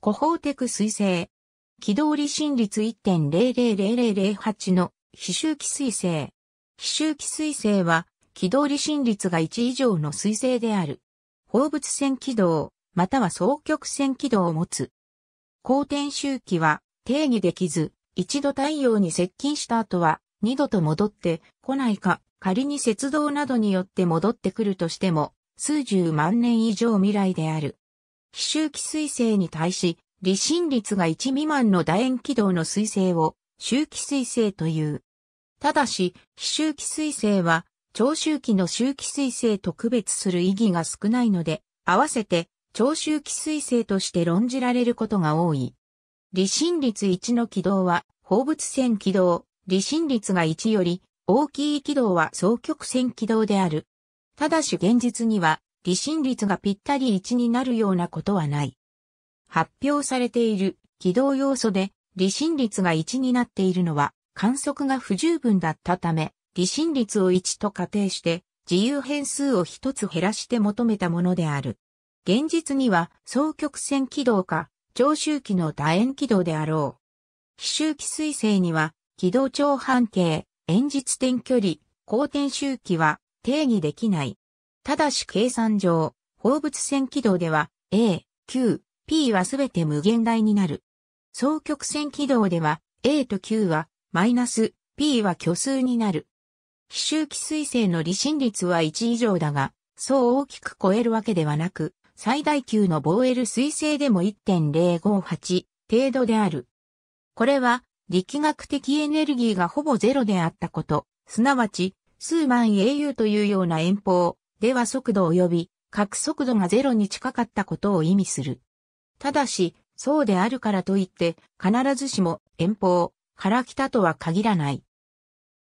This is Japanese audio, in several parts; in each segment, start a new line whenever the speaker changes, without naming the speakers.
コホーテク彗星。軌道離心率1.000008の非周期彗星。非周期彗星は軌道離心率が1以上の彗星である。放物線軌道、または双極線軌道を持つ。公転周期は定義できず、一度太陽に接近した後は二度と戻って来ないか、仮に雪道などによって戻ってくるとしても、数十万年以上未来である。奇周期彗星に対し、離心率が1未満の楕円軌道の彗星を周期彗星という。ただし、非周期彗星は、長周期の周期彗星と区別する意義が少ないので、合わせて、長周期彗星として論じられることが多い。離心率1の軌道は、放物線軌道、離心率が1より、大きい軌道は双曲線軌道である。ただし現実には、離心率がぴったり1になるようなことはない。発表されている軌道要素で離心率が1になっているのは観測が不十分だったため、離心率を1と仮定して自由変数を1つ減らして求めたものである。現実には双曲線軌道か長周期の楕円軌道であろう。非周期彗星には軌道長半径、円実点距離、公転周期は定義できない。ただし計算上、放物線軌道では A、Q、P はすべて無限大になる。双曲線軌道では A と Q はマイナス、P は虚数になる。非周期彗星の離心率は1以上だが、そう大きく超えるわけではなく、最大級のボーエル彗星でも1.058程度である。これは力学的エネルギーがほぼゼロであったこと、すなわち数万 AU というような遠方、では速度及び角速度がゼロに近かったことを意味する。ただし、そうであるからといって、必ずしも遠方から来たとは限らない。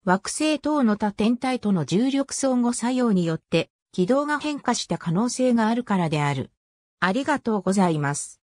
惑星等の他天体との重力相互作用によって軌道が変化した可能性があるからである。ありがとうございます。